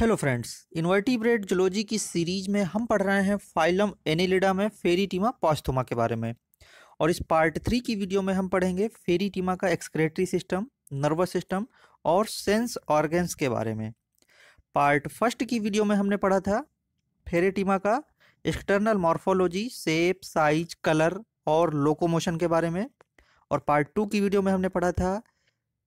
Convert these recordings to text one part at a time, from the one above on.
hello friends invertebrate zoology की series में हम पढ़ रहे हैं फाइलम एनिलिडा में फेरीटीमा पॉस्थोमा के बारे में और इस पार्ट थ्री की वीडियो में हम पढ़ेंगे फेरीटीमा का एक्सक्रेटरी सिस्टम नर्वस सिस्टम और सेंस ऑर्गेन्स के बारे में पार्ट फर्स्ट की वीडियो में हमने पढ़ा था फेरेटीमा का external morphology shape size colour और लोकोमोशन के बारे में और पार्ट टू की वीडियो में हमने पढ़ा था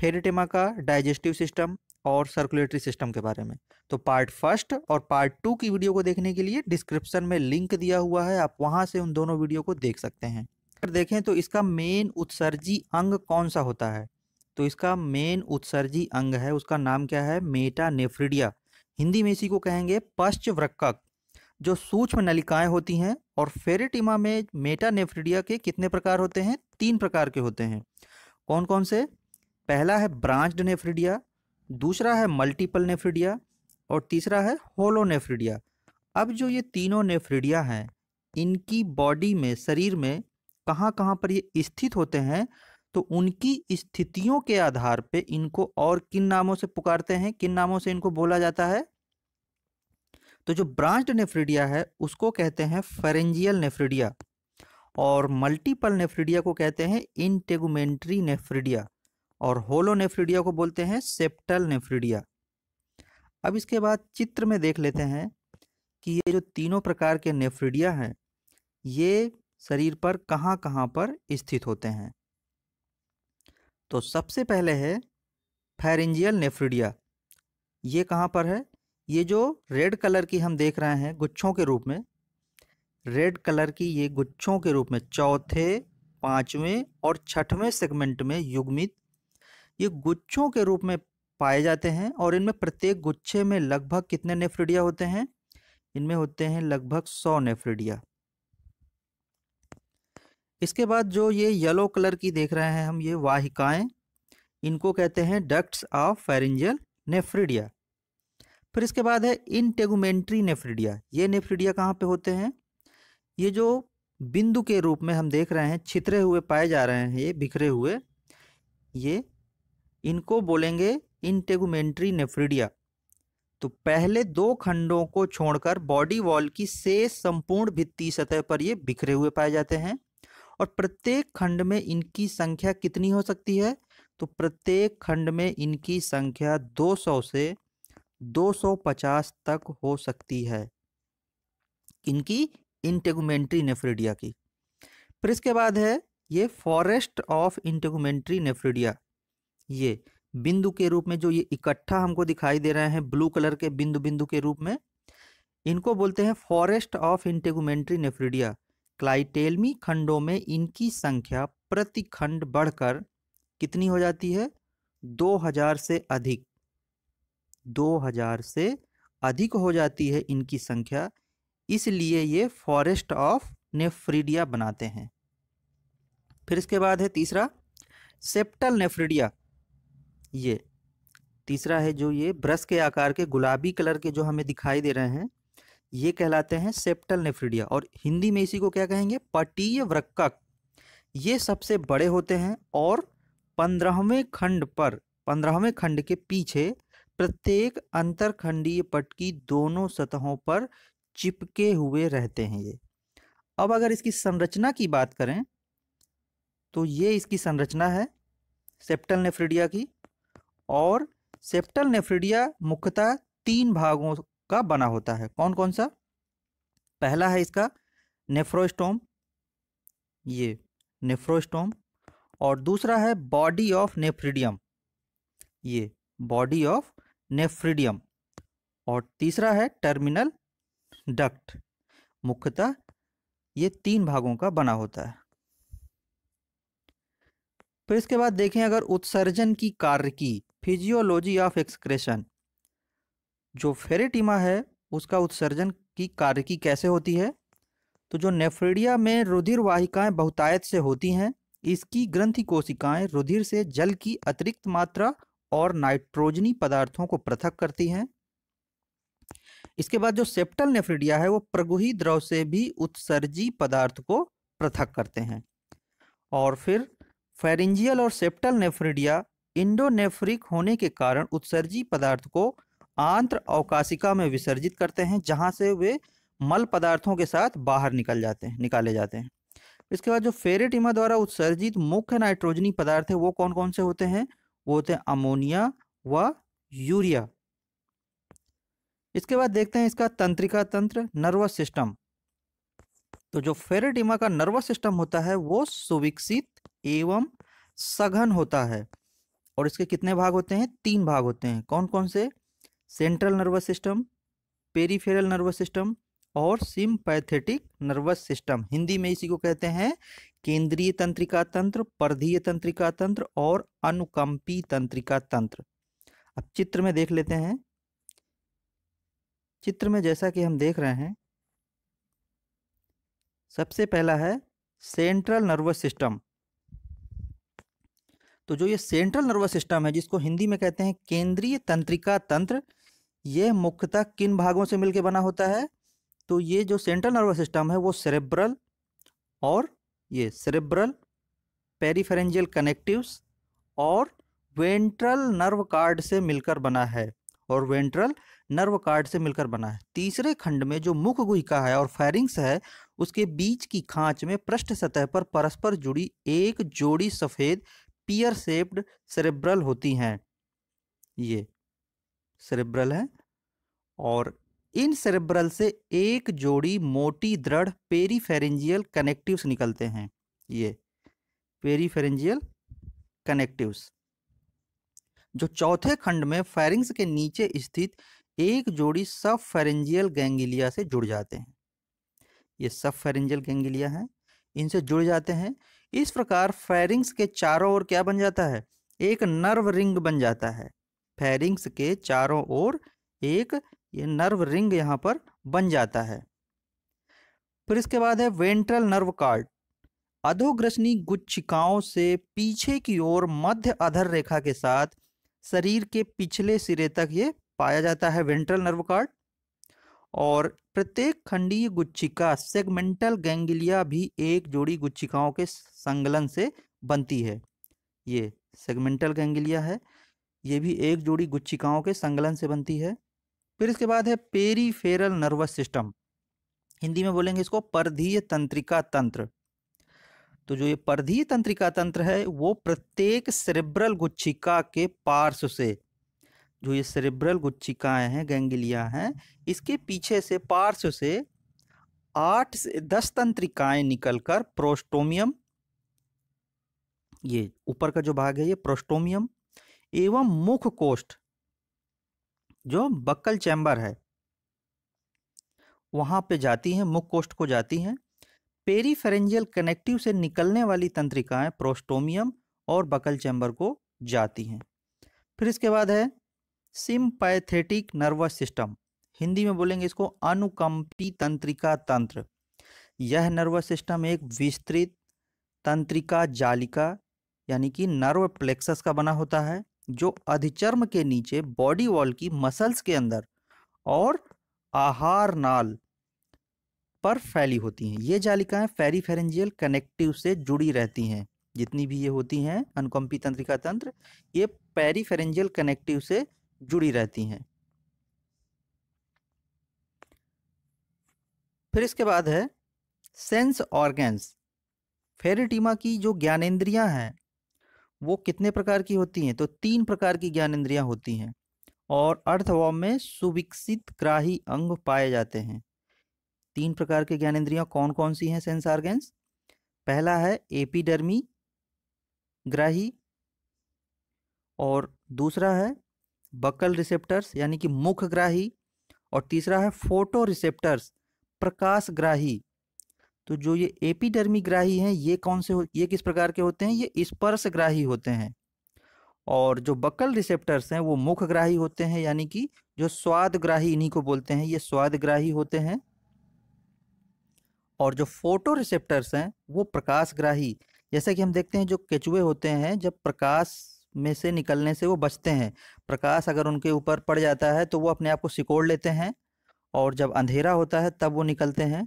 फेरेटेमा का डाइजेस्टिव सिस्टम और सर्कुलेटरी सिस्टम के बारे में तो पार्ट फर्स्ट और पार्ट टू की वीडियो को देखने के लिए डिस्क्रिप्शन में लिंक दिया हुआ है आप वहाँ से उन दोनों वीडियो को देख सकते हैं अगर देखें तो इसका मेन उत्सर्जी अंग कौन सा होता है तो इसका मेन उत्सर्जी अंग है उसका नाम क्या है मेटा नेफ्रिडिया हिंदी में इसी को कहेंगे पश्चवृक्कक जो सूक्ष्म नलिकाएं होती हैं और फेरेटिमा में मेटा नेफ्रिडिया के कितने प्रकार होते हैं तीन प्रकार के होते हैं कौन कौन से पहला है ब्रांच्ड नेफ्रिडिया दूसरा है मल्टीपल नेफ्रिडिया और तीसरा है होलो नेफ्रिडिया अब जो ये तीनों नेफ्रिडिया हैं इनकी बॉडी में शरीर में कहाँ कहाँ पर ये स्थित होते हैं तो उनकी स्थितियों के आधार पे इनको और किन नामों से पुकारते हैं किन नामों से इनको बोला जाता है तो जो ब्रांच नेफ्रिडिया है उसको कहते हैं फेरेंजियल नेफ्रिडिया और मल्टीपल नेफ्रिडिया को कहते हैं इंटेगुमेंट्री नेफ्रिडिया और होलो नेफ्रीडिया को बोलते हैं सेप्टल नेफ्रिडिया अब इसके बाद चित्र में देख लेते हैं कि ये जो तीनों प्रकार के नेफ्रिडिया हैं ये शरीर पर कहाँ कहाँ पर स्थित होते हैं तो सबसे पहले है फैरेंजियल नेफ्रिडिया ये कहाँ पर है ये जो रेड कलर की हम देख रहे हैं गुच्छों के रूप में रेड कलर की ये गुच्छों के रूप में चौथे पाँचवें और छठवें सेगमेंट में युग्मित ये गुच्छों के रूप में पाए जाते हैं और इनमें प्रत्येक गुच्छे में लगभग कितने नेफ्रिडिया होते हैं इनमें होते हैं लगभग सौ नेफ्रिडिया इसके बाद जो ये येलो कलर की देख रहे हैं हम ये वाहिकाएं इनको कहते हैं डक्ट्स ऑफ फेरेंजियल नेफ्रिडिया फिर इसके बाद है इंटेगुमेंट्री नेफ्रिडिया ये नेफ्रिडिया कहाँ पे होते हैं ये जो बिंदु के रूप में हम देख रहे हैं छितरे हुए पाए जा रहे हैं ये बिखरे हुए ये इनको बोलेंगे इंटेगुमेंट्री नेफ्रीडिया तो पहले दो खंडों को छोड़कर बॉडी वॉल की शेष संपूर्ण भित्ती सतह पर ये बिखरे हुए पाए जाते हैं और प्रत्येक खंड में इनकी संख्या कितनी हो सकती है तो प्रत्येक खंड में इनकी संख्या 200 से 250 तक हो सकती है इनकी इंटेगुमेंट्री नेफ्रिडिया की फिर इसके बाद है ये फॉरेस्ट ऑफ इंटेगुमेंट्री नेफ्रिडिया ये बिंदु के रूप में जो ये इकट्ठा हमको दिखाई दे रहे हैं ब्लू कलर के बिंदु बिंदु के रूप में इनको बोलते हैं फॉरेस्ट ऑफ इंटेगुमेंट्री नेफ्रिडिया क्लाइटेलमी खंडों में इनकी संख्या प्रति खंड बढ़कर कितनी हो जाती है 2000 से अधिक 2000 से अधिक हो जाती है इनकी संख्या इसलिए ये फॉरेस्ट ऑफ नेफ्रीडिया बनाते हैं फिर इसके बाद है तीसरा सेप्टल नेफ्रीडिया ये तीसरा है जो ये ब्रश के आकार के गुलाबी कलर के जो हमें दिखाई दे रहे हैं ये कहलाते हैं सेप्टल नेफ्रीडिया और हिंदी में इसी को क्या कहेंगे पटीय वृक्क ये सबसे बड़े होते हैं और पंद्रहवें खंड पर पंद्रहवें खंड के पीछे प्रत्येक अंतरखंडीय पट की दोनों सतहों पर चिपके हुए रहते हैं ये अब अगर इसकी संरचना की बात करें तो ये इसकी संरचना है सेप्टल नेफ्रिडिया की और सेप्टल नेफ्रिडिया मुख्यतः तीन भागों का बना होता है कौन कौन सा पहला है इसका नेफ्रोस्टोम ये नेफ्रोस्टोम और दूसरा है बॉडी ऑफ नेफ्रिडियम ये बॉडी ऑफ नेफ्रिडियम और तीसरा है टर्मिनल डक्ट मुख्यतः ये तीन भागों का बना होता है फिर इसके बाद देखें अगर उत्सर्जन की कार्य की फिजियोलॉजी ऑफ एक्सक्रेशन जो फेरेटिमा है उसका उत्सर्जन की कार्य की कैसे होती है तो जो नेफ्रीडिया में रुधिर वाहिकाएं बहुतायत से होती हैं इसकी ग्रंथि कोशिकाएं रुधिर से जल की अतिरिक्त मात्रा और नाइट्रोजनी पदार्थों को पृथक करती हैं इसके बाद जो सेप्टल नेफ्रिडिया है वो प्रगुही द्रव से भी उत्सर्जी पदार्थ को पृथक करते हैं और फिर फेरिंजियल और सेप्टल नेफ्रिडिया इंडोनेफ्रिक होने के कारण उत्सर्जी पदार्थ को आंत्र अवकाशिका में विसर्जित करते हैं जहाँ से वे मल पदार्थों के साथ बाहर निकल जाते हैं निकाले जाते हैं इसके बाद जो फेरेटिमा द्वारा उत्सर्जित मुख्य नाइट्रोजनी पदार्थ है वो कौन कौन से होते हैं वो होते हैं अमोनिया व यूरिया इसके बाद देखते हैं इसका तंत्रिका तंत्र नर्वस सिस्टम तो जो फेरेटिमा का नर्वस सिस्टम होता है वो सुविकसित एवं सघन होता है और इसके कितने भाग होते हैं तीन भाग होते हैं कौन कौन से central nervous system peripheral nervous system और सिम्पैथेटिक नर्वस सिस्टम हिंदी में इसी को कहते हैं केंद्रीय तंत्रिका तंत्र परधीय तंत्रिका तंत्र और अनुकंपी तंत्रिका तंत्र अब चित्र में देख लेते हैं चित्र में जैसा कि हम देख रहे हैं सबसे पहला है सेंट्रल नर्वस सिस्टम तो जो ये सेंट्रल नर्वस सिस्टम है जिसको हिंदी में कहते हैं केंद्रीय तंत्रिका तंत्र यह मुख्यतः किन भागों से मिलकर बना होता है तो ये जो सेंट्रल नर्वस सिस्टम है वो सेरेब्रल और ये सेरेब्रल पेरीफेरेंजियल कनेक्टिव्स और वेंट्रल नर्व कार्ड से मिलकर बना है और वेंट्रल नर्व कार्ड से मिलकर बना है तीसरे खंड में जो मुख गुहिका है और फायरिंग्स है उसके बीच की खांच में पृष्ठ सतह पर परस्पर जुड़ी एक जोड़ी सफ़ेद पियर सेप्ड सेरेब्रल होती हैं ये सेरेब्रल है और इन सेरेब्रल से एक जोड़ी मोटी दृढ़ पेरीफेरेंजियल कनेक्टिव्स निकलते हैं ये पेरीफेरेंजियल कनेक्टिव्स जो चौथे खंड में फेरिंग्स के नीचे स्थित एक जोड़ी सब फेरेंजियल गैंगिलिया से जुड़ जाते हैं ये सब फेरेंजियल गैंगिलिया हैं इनसे जुड़ जाते हैं इस प्रकार फेरिंग्स के चारों ओर क्या बन जाता है एक नर्व रिंग बन जाता है फेरिंग्स के चारों ओर एक ये नर्व रिंग यहाँ पर बन जाता है फिर इसके बाद है वेंट्रल नर्व कार्ड अधोग्रसनी गुच्छिकाओं से पीछे की ओर मध्य अधर रेखा के साथ शरीर के पिछले सिरे तक ये पाया जाता है वेंट्रल नर्व कार्ड और प्रत्येक खंडीय गुच्छिका सेगमेंटल गैंगलिया भी एक जोड़ी गुच्छिकाओं के संगलन से बनती है ये सेगमेंटल गैंगलिया है ये भी एक जोड़ी गुच्छिकाओं के संगलन से बनती है फिर इसके बाद है पेरीफेरल नर्वस सिस्टम हिंदी में बोलेंगे इसको परधीय तंत्रिका तंत्र तो जो ये परधीय तंत्रिका तंत्र है वो प्रत्येक सेरेब्रल गुच्छिका के पार्श्व से जो ये सेरेब्रल गुच्चिकाएं हैं गेंगलिया हैं इसके पीछे से पार्श्व से आठ से दस तंत्रिकाएं निकलकर प्रोस्टोमियम ये ऊपर का जो भाग है ये प्रोस्टोमियम एवं मुख कोष्ठ जो बक्कल चैम्बर है वहां पे जाती हैं मुख कोष्ठ को जाती हैं पेरीफेरेंजियल कनेक्टिव से निकलने वाली तंत्रिकाएं प्रोस्टोमियम और बकल चैम्बर को जाती हैं फिर इसके बाद है सिम्पैथेटिक नर्वस सिस्टम हिंदी में बोलेंगे इसको अनुकंपी तंत्रिका तंत्र यह नर्वस सिस्टम एक विस्तृत तंत्रिका जालिका यानी कि नर्व प्लेक्सस का बना होता है जो अधिचर्म के नीचे बॉडी वॉल की मसल्स के अंदर और आहार नाल पर फैली होती हैं ये जालिकाएं फेरेंजियल कनेक्टिव से जुड़ी रहती हैं जितनी भी ये होती हैं अनुकंपी तंत्रिका तंत्र ये पेरीफेरेंजियल कनेक्टिव से जुड़ी रहती हैं फिर इसके बाद है सेंस ऑर्गेन्स फेरिटीमा की जो ज्ञानेंद्रियां हैं वो कितने प्रकार की होती हैं तो तीन प्रकार की ज्ञानेंद्रियां होती हैं और अर्थवॉम में सुविकसित ग्राही अंग पाए जाते हैं तीन प्रकार के ज्ञानेंद्रियां कौन कौन सी हैं सेंस ऑर्गेन्स पहला है एपीडर्मी ग्राही और दूसरा है बकल रिसेप्टर्स यानी कि मुख ग्राही और तीसरा है फोटो रिसेप्टर्स प्रकाश ग्राही तो जो ये एपीडर्मी ग्राही हैं ये कौन से हो ये किस प्रकार के होते हैं ये स्पर्श ग्राही होते हैं और जो बकल रिसेप्टर्स हैं वो मुख ग्राही होते हैं यानी कि जो स्वाद ग्राही इन्हीं को बोलते हैं ये स्वाद ग्राही होते हैं और जो फोटो रिसेप्टर्स हैं वो प्रकाश ग्राही जैसा कि हम देखते हैं जो केचुए होते हैं जब प्रकाश में से निकलने से वो बचते हैं प्रकाश अगर उनके ऊपर पड़ जाता है तो वो अपने आप को सिकोड़ लेते हैं और जब अंधेरा होता है तब वो निकलते हैं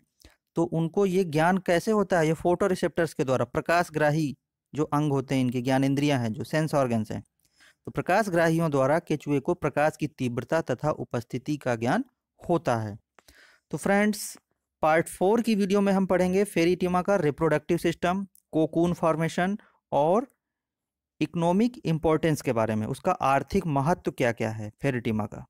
तो उनको ये ज्ञान कैसे होता है ये फोटो रिसेप्टर्स के द्वारा प्रकाशग्राही जो अंग होते हैं इनके ज्ञान इंद्रियां हैं जो सेंस ऑर्गन्स हैं तो प्रकाशग्राहियों द्वारा केचुए को प्रकाश की तीव्रता तथा उपस्थिति का ज्ञान होता है तो फ्रेंड्स पार्ट फोर की वीडियो में हम पढ़ेंगे फेरीटिमा का रिप्रोडक्टिव सिस्टम कोकून फॉर्मेशन और इकोनॉमिक इंपॉर्टेंस के बारे में उसका आर्थिक महत्व क्या क्या है फेरिटिमा का